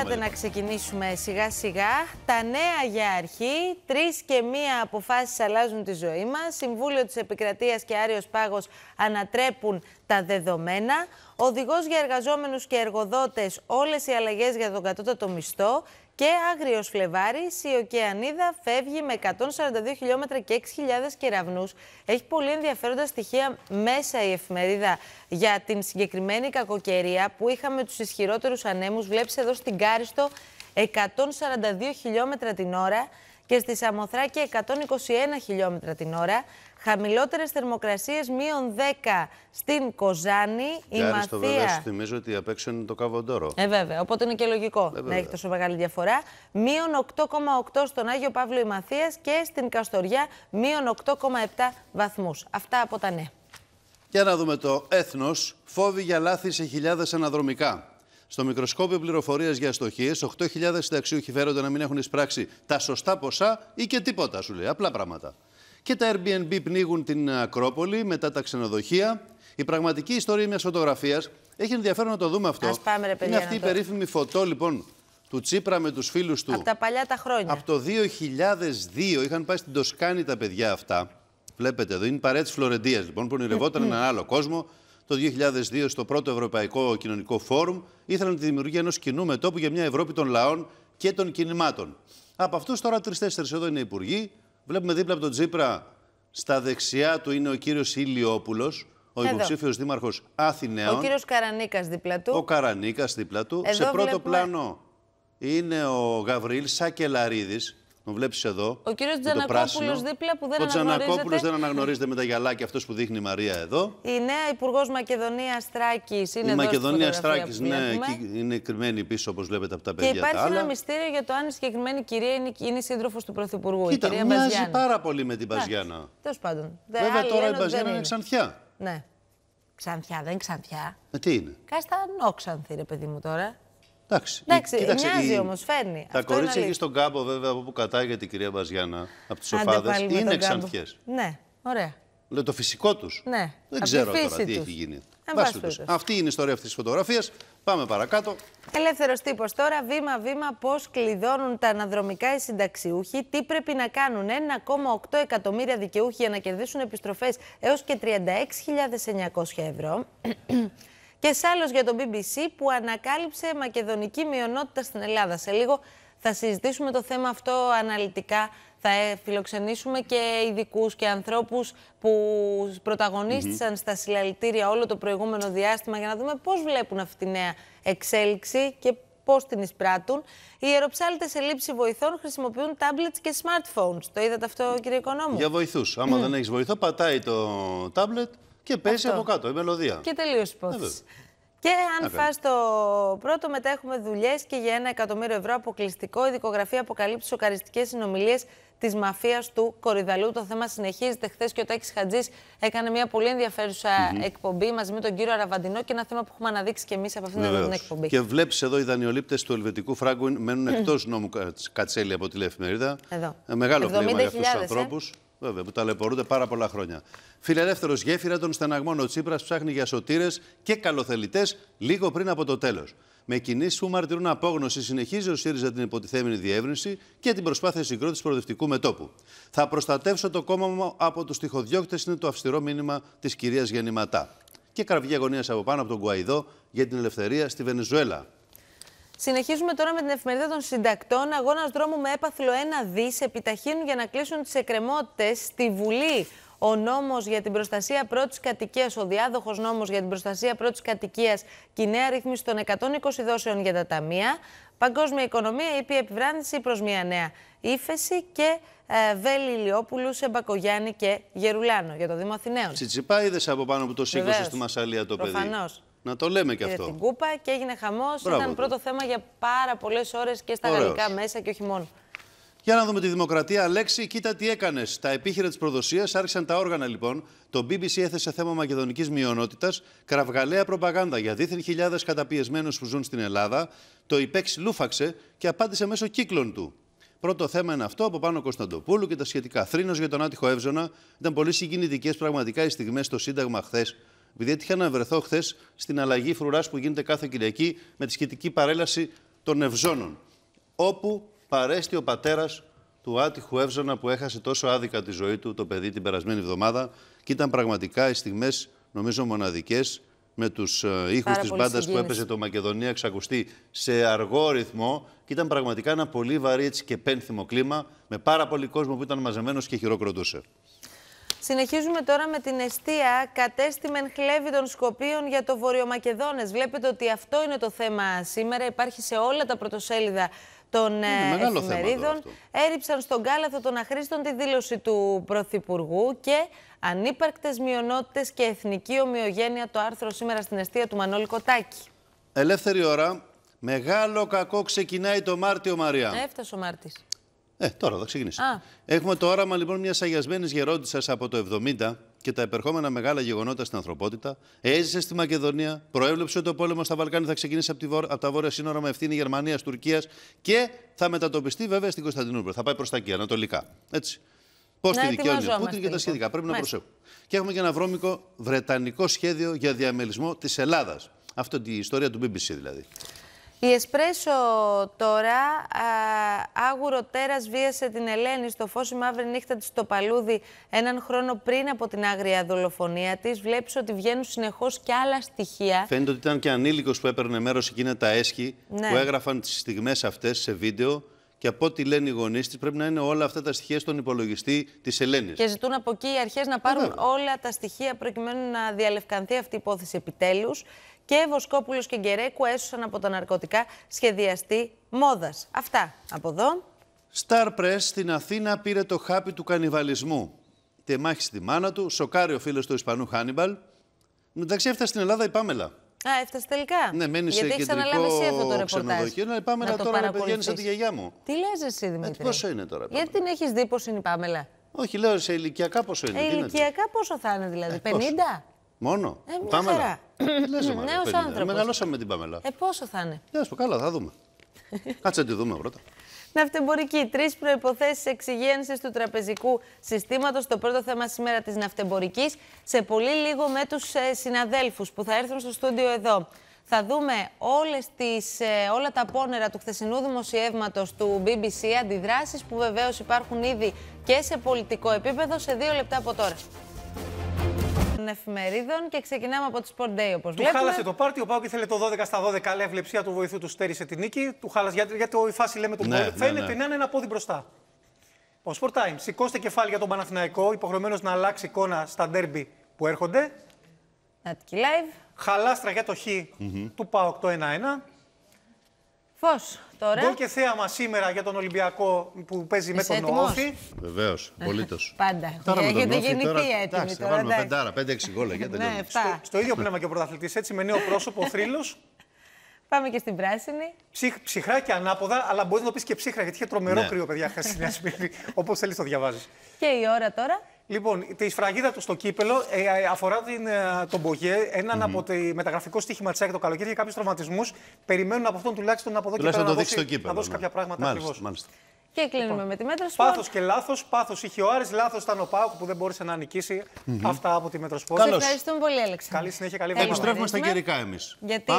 Ελάτε να λοιπόν. ξεκινήσουμε σιγά σιγά. Τα νέα για αρχή. Τρεις και μία αποφάσεις αλλάζουν τη ζωή μας. Συμβούλιο της Επικρατείας και Άριος Πάγος ανατρέπουν τα δεδομένα. Οδηγός για εργαζόμενους και εργοδότες, όλες οι αλλαγές για τον κατώτατο μισθό. Και άγριος Φλεβάρης, η Οκεανίδα φεύγει με 142 χιλιόμετρα και 6.000 κεραυνούς. Έχει πολύ ενδιαφέροντα στοιχεία μέσα η εφημερίδα για την συγκεκριμένη κακοκαιρία που είχαμε τους ισχυρότερους ανέμους. Βλέπεις εδώ στην Κάριστο 142 χιλιόμετρα την ώρα και στη Σαμοθράκη 121 χιλιόμετρα την ώρα. Χαμηλότερες θερμοκρασίες μείον 10 στην Κοζάνη. Η Άριστο, Μαθία... βέβαια, σου θυμίζω ότι απ' έξω είναι το Καβοντόρο. Ε, βέβαια. Οπότε είναι και λογικό ε, να έχει τόσο μεγάλη διαφορά. Μείον 8,8 στον Άγιο Παύλο Μαθία και στην Καστοριά μείον 8,7 βαθμούς. Αυτά από τα ναι. Για να δούμε το έθνος. Φόβη για λάθη σε χιλιάδες αναδρομικά στο μικροσκόπιο πληροφορίας για αστοχίες, 8.000 συνταξιούχοι φέρονται να μην έχουν εισπράξει τα σωστά ποσά ή και τίποτα, σου λέει. Απλά πράγματα. Και τα Airbnb πνίγουν την Ακρόπολη μετά τα ξενοδοχεία. Η πραγματική ιστορία μιας φωτογραφίας έχει ενδιαφέρον να το δούμε αυτό. Ας πάμε, ρε, παιδιά, Είναι αυτή η περίφημη φωτό, λοιπόν, του Τσίπρα με τους φίλους του. Από τα παλιά τα χρόνια. Από το 2002 είχαν πάει στην Τοσκάνη τα παιδιά αυτά. Βλέπετε εδώ, είναι παρέα της Φλωρεντίας λοιπόν, που ονειρευόταν έναν άλλο κόσμο το 2002 στο πρώτο Ευρωπαϊκό Κοινωνικό Φόρουμ ήθελαν τη δημιουργία ενός κοινού μετόπου για μια Ευρώπη των λαών και των κινημάτων. Από αυτούς τώρα τρει-τέσσερι εδώ είναι υπουργοί. Βλέπουμε δίπλα από τον Τζίπρα, στα δεξιά του είναι ο κύριος Ηλιόπουλος, ο υποψήφιος δήμαρχος Αθηναίων. Ο κύριος Καρανίκας δίπλα του. Ο Καρανίκας δίπλα του. Σε πρώτο πλάνο είναι ο Γαβρίλ Σακελαρίδης, τον βλέπεις εδώ. Ο κύριος Τζανακόπουλο δίπλα που δεν ο αναγνωρίζεται. Ο δεν αναγνωρίζεται με τα γυαλάκια αυτός που δείχνει η Μαρία εδώ. Η νέα Υπουργός Μακεδονίας Τράκη είναι η Η Μακεδονία Στράκη, ναι, είναι κρυμμένη πίσω όπως βλέπετε από τα παιδιά. Και υπάρχει τα άλλα. ένα μυστήριο για το αν η συγκεκριμένη κυρία είναι, είναι σύντροφος του Πρωθυπουργού. Κοίτα, η κυρία μοιάζει πάρα πολύ με την Μπαζιάννα. Τέλος πάντων. Βέβαια τώρα η Μπαζιάννα είναι ξανθιά. Ναι. Ξανθιά, δεν ξανθιά. ξανθιά. Ε, τι είναι. νόξανθι, ρε παιδί μου τώρα. Εντάξει, Εντάξει κοίταξε, μοιάζει όμω, φέρνει. Τα Αυτό κορίτσια εκεί στον κάμπο, βέβαια, από που κατάγεται η κυρία Μπαζιάννα, από τις οφάδε. είναι ξανθιές. Ναι, ωραία. Λέω το φυσικό τους. Ναι. Δεν ξέρω τώρα τι έχει γίνει. Τους. Αυτή είναι η ιστορία αυτής της φωτογραφίας. Πάμε παρακάτω. Ελεύθερος τύπος τώρα, βήμα-βήμα, πώς κλειδώνουν τα αναδρομικά οι συνταξιούχοι, τι πρέπει να κάνουν. 1,8 εκατομμύρια δικαιούχοι για να κερδίσουν επιστροφές έως και 36.900 ευρώ. Και σ' άλλος για τον BBC που ανακάλυψε μακεδονική μειονότητα στην Ελλάδα. Σε λίγο θα συζητήσουμε το θέμα αυτό αναλυτικά. Θα ε, φιλοξενήσουμε και ειδικούς και ανθρώπους που πρωταγωνίστησαν mm -hmm. στα συλλαλητήρια όλο το προηγούμενο διάστημα για να δούμε πώς βλέπουν αυτή τη νέα εξέλιξη και πώς την εισπράττουν. Οι ιεροψάλτες σε λήψη βοηθών χρησιμοποιούν tablets και smartphones. Το είδατε αυτό, κύριε Οικονόμου. Για βοηθούς. Άμα δεν έχεις βοηθό, πατάει το tablet και πέσει από κάτω, η μελωδία. Και τελείω η ε, υπόθεση. Και αν φας το πρώτο, μετά έχουμε δουλειές και για ένα εκατομμύριο ευρώ αποκλειστικό. Η δικογραφία αποκαλύπτει σοκαριστικές συνομιλίες της μαφίας του Κορυδαλού. Το θέμα συνεχίζεται. Χθες και ο Τάκης Χατζής έκανε μια πολύ ενδιαφέρουσα mm -hmm. εκπομπή μαζί με τον κύριο Αραβαντινό και ένα θέμα που έχουμε αναδείξει και εμείς από αυτήν ναι, την εκπομπή. Και βλέπεις εδώ οι δανειολήπτες του Ελβετικού Φράγκου μένουν εκτός νόμου Κατσέλη από τη Εδώ. Ε, μεγάλο πνεύμα για αυτούς τους ε. ανθρώπους. Βέβαια, που ταλαιπωρούνται πάρα πολλά χρόνια. Φιλελεύθερο γέφυρα των στεναγμών, ο Τσίπρας ψάχνει για σωτήρες και καλοθελητές λίγο πριν από το τέλος. Με κινήσει που μαρτυρούν απόγνωση, συνεχίζει ο ΣΥΡΙΖΑ την υποτιθέμενη διεύρυνση και την προσπάθεια συγκρότησης προοδευτικού μετόπου. Θα προστατεύσω το κόμμα μου από τους τυχοδιώκτες, είναι το αυστηρό μήνυμα της κυρίας Γεννηματά. Και κραυγή αγωνίας από πάνω από τον Γκουαϊδό για την ελευθερία στη Βενεζουέλα. Συνεχίζουμε τώρα με την εφημερίδα των συντακτών. Αγώνας δρόμου με έπαθλο 1 δις επιταχύνουν για να κλείσουν τις εκκρεμότητες στη Βουλή. Ο νόμος για την προστασία πρώτης κατοικίας, ο διάδοχος νόμος για την προστασία πρώτης κατοικίας και η νέα ρύθμιση των 120 δόσεων για τα ταμεία. Παγκόσμια οικονομία, η επιβράδυνση προς μια νέα ύφεση και ε, Βέλη Ηλιόπουλου, Σεμπακογιάννη και Γερουλάνο για το Δήμο Αθηναίων. Τσιτσιπά είδε από πάνω που το σήκωσε στη Μασαλία το Προφανώς. Να το λέμε και αυτό. Για την κούπα και έγινε χαμός. Ήταν πρώτο θέμα για πάρα πολλές ώρες και στα γαλλικά μέσα και όχι μόνο. Για να δούμε τη δημοκρατία. Αλέξη, κοίτα τι έκανες. Τα επίχειρα της προδοσίας άρχισαν τα όργανα λοιπόν. Το BBC έθεσε θέμα μακεδονικής μειονότητας, κραυγαλαία προπαγάνδα για δίθεν χιλιάδες καταπιεσμένους που ζουν στην Ελλάδα. Το υπέξ λούφαξε και απάντησε μέσω κύκλων του. Πρώτο θέμα είναι αυτό από πάνω Κωνσταντοπούλου και τα σχετικά. Θρήνος για τον άτυχο Εύζωνα. Ήταν πολύ συγκινητικές πραγματικά οι στιγμές στο Σύνταγμα χθες επειδή έτυχα να βρεθώ χθες στην αλλαγή φρουράς που γίνεται κάθε Κυριακή με τη σχετική παρέλαση των Ευζώνων. Όπου παρέστη ο πατέρας του άτυχου Εύζωνα που έχασε τόσο άδικα τη ζωή του το παιδί την περασμένη εβδομάδα και ήταν πραγματικά οι στιγμές, νομίζω, μοναδικές με τους ε, ήχου της μπάντας που έπεσε το Μακεδονία εξακουστεί σε αργό ρυθμό. Και ήταν πραγματικά ένα πολύ βαρύ και πένθυμο κλίμα με πάρα πολύ κόσμο που ήταν μαζεμένος και χειροκροτούσε. Συνεχίζουμε τώρα με την αιστεία κατέστημεν μεν χλέβη των Σκοπίων για το Βορειομακεδόνες. Βλέπετε ότι αυτό είναι το θέμα σήμερα. Υπάρχει σε όλα τα πρωτοσέλιδα των είναι ε, εφημερίδων. Έριψαν στον κάλαθο των αχρήστων τη δήλωση του Πρωθυπουργού και ανύπαρκτες μειονότητες και εθνική ομοιογένεια το άρθρο σήμερα στην αιστεία του Μανώλη Κοτάκη. Ελεύθερη ώρα. Μεγάλο κακό ξεκινάει το Μάρτιο Μαρία. Ε, έφτασε ο Μάρτης. Ε, τώρα θα ξεκινήσει. Έχουμε το όραμα λοιπόν μιας αγιασμένης γερόντισα από το 70 και τα επερχόμενα μεγάλα γεγονότα στην ανθρωπότητα. Έζησε στη Μακεδονία, προέβλεψε ότι ο πόλεμος στα Βαλκάνια θα ξεκινήσει από, τα βόρεια σύνορα με ευθύνη Γερμανίας, Τουρκίας και θα μετατοπιστεί βέβαια στην Κωνσταντινούπολη. Θα πάει προς τα εκεί, ανατολικά. Έτσι. Πώς ναι, τη δικαιώνει ο Πούτιν και τα λοιπόν. σχετικά. Πρέπει να προσέχουμε. Και έχουμε και ένα βρώμικο βρετανικό σχέδιο για διαμελισμό της Ελλάδας. Αυτή η ιστορία του BBC δηλαδή. Η Εσπρέσο τώρα, α, άγουρο τέρας βίασε την Ελένη στο φως η μαύρη νύχτα της στο Παλούδι έναν χρόνο πριν από την άγρια δολοφονία της. Βλέπεις ότι βγαίνουν συνεχώς και άλλα στοιχεία. Φαίνεται ότι ήταν και ανήλικος που έπαιρνε μέρος εκείνα τα έσχη ναι. που έγραφαν τις στιγμές αυτές σε βίντεο. Και από ό,τι λένε οι γονείς της, πρέπει να είναι όλα αυτά τα στοιχεία στον υπολογιστή της Ελένης. Και ζητούν από εκεί οι αρχές να πάρουν όλα τα στοιχεία προκειμένου να διαλευκανθεί αυτή η υπόθεση επιτέλους και Βοσκόπουλος και Γκερέκου έσωσαν από τα ναρκωτικά σχεδιαστή μόδας. Αυτά από εδώ. Star στην Αθήνα πήρε το χάπι του κανιβαλισμού. Τεμάχη στη μάνα του, σοκάρει ο φίλος του Ισπανού Χάνιμπαλ. Μεταξύ έφτασε στην Ελλάδα η Πάμελα. Α, έφτασε τελικά. Ναι, μένει σε κεντρικό αυτό το ξενοδοχείο. Να η τώρα να πηγαίνει σαν τη γιαγιά μου. Τι λες εσύ, ε, Δημήτρη. Ε, πόσο είναι τώρα. Γιατί την έχεις δει πώς είναι η Πάμελα. Όχι, λέω σε ηλικιακά πόσο είναι. Ε, ηλικιακά πόσο θα είναι δηλαδή, ε, 50. Μόνο. Ε, μια Πάμελα. Χαρά. Μεγαλώσαμε με την Πάμελα. Ε, πόσο θα είναι. Ε, καλά, θα δούμε. Κάτσε να τη δούμε πρώτα. Ναυτεμπορική. Τρεις προποθέσει εξυγίανση του τραπεζικού συστήματος. Το πρώτο θέμα σήμερα της ναυτεμπορικής. Σε πολύ λίγο με τους ε, συναδέλφους που θα έρθουν στο στούντιο εδώ. Θα δούμε όλες τις, ε, όλα τα πόνερα του χθεσινού δημοσιεύματος του BBC, αντιδράσεις που βεβαίως υπάρχουν ήδη και σε πολιτικό επίπεδο σε δύο λεπτά από τώρα των εφημερίδων και ξεκινάμε από το Sport Day όπω βλέπουμε. Του χάλασε το πάρτι, ο Πάουκ ήθελε το 12 στα 12, αλλά ευλεψία του βοηθού του στέρισε την νίκη. Του χάλασε, γιατί, γιατί η φάση λέμε τον ναι, ναι, Φαίνεται ναι. να είναι ένα πόδι μπροστά. Ο Sport Time, σηκώστε κεφάλι για τον Παναθηναϊκό, υποχρεωμένος να αλλάξει εικόνα στα ντέρμπι που έρχονται. Νατική Live. Χαλάστρα για το χ του ΠΑΟΚ το 1-1. Φως τώρα. Γκολ και θέαμα σήμερα για τον Ολυμπιακό που παίζει με τον έτοιμος? Όφη. Βεβαίως, πολύτο. Πάντα. Τώρα με τον Όφη. Τώρα, εντάξει, θα βάλουμε πεντάρα, πέντε-έξι γκολ. ναι, στο, στο ίδιο πνεύμα και ο πρωταθλητής, έτσι με νέο πρόσωπο, ο θρύλος. Πάμε και στην πράσινη. Ψυχ, ψυχρά και ανάποδα, αλλά μπορείς να το πεις και ψύχρα, γιατί είχε τρομερό ναι. κρύο, παιδιά, χθες στην Όπως θέλεις το διαβάζεις. Και η ώρα τώρα. Λοιπόν, τη σφραγίδα του στο κύπελο ε, ε, αφορά την, ε, τον Μπογέ. Έναν mm από μεταγραφικό στοίχημα της το καλοκαίρι για κάποιους τραυματισμούς. Περιμένουν από αυτόν τουλάχιστον από εδώ και πέρα να, δώσει, κύπελο, να δώσει ναι. κάποια πράγματα ακριβώ. Και κλείνουμε λοιπόν, με τη μέτρα σπορ. Πάθος και λάθος. Πάθος είχε ο Άρης, λάθος ήταν ο Πάουκ που δεν μπόρεσε να νικήσει. Αυτά από τη Μέτρο σπορ. Σα Ευχαριστούμε πολύ, Έλεξα. Καλή συνέχεια, καλή βραδιά. Επιστρέφουμε στα καιρικά εμείς. Γιατί...